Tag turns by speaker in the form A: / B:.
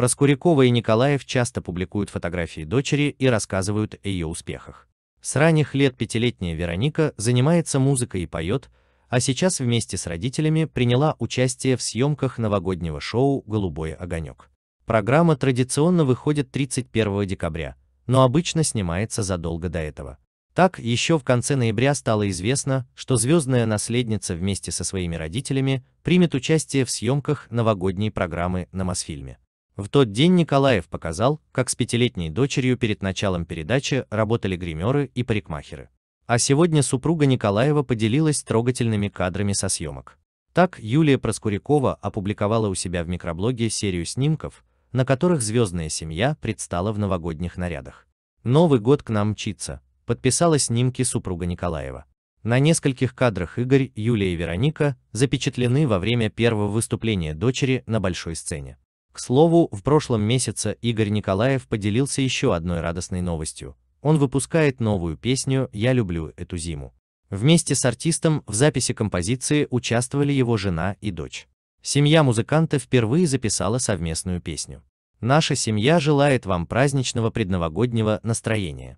A: Проскурякова и Николаев часто публикуют фотографии дочери и рассказывают о ее успехах. С ранних лет пятилетняя Вероника занимается музыкой и поет, а сейчас вместе с родителями приняла участие в съемках новогоднего шоу «Голубой огонек». Программа традиционно выходит 31 декабря, но обычно снимается задолго до этого. Так, еще в конце ноября стало известно, что звездная наследница вместе со своими родителями примет участие в съемках новогодней программы на Мосфильме. В тот день Николаев показал, как с пятилетней дочерью перед началом передачи работали гримеры и парикмахеры. А сегодня супруга Николаева поделилась трогательными кадрами со съемок. Так Юлия Проскурякова опубликовала у себя в микроблоге серию снимков, на которых звездная семья предстала в новогодних нарядах. «Новый год к нам мчится», подписала снимки супруга Николаева. На нескольких кадрах Игорь, Юлия и Вероника запечатлены во время первого выступления дочери на большой сцене. К слову, в прошлом месяце Игорь Николаев поделился еще одной радостной новостью. Он выпускает новую песню «Я люблю эту зиму». Вместе с артистом в записи композиции участвовали его жена и дочь. Семья музыканта впервые записала совместную песню. Наша семья желает вам праздничного предновогоднего настроения.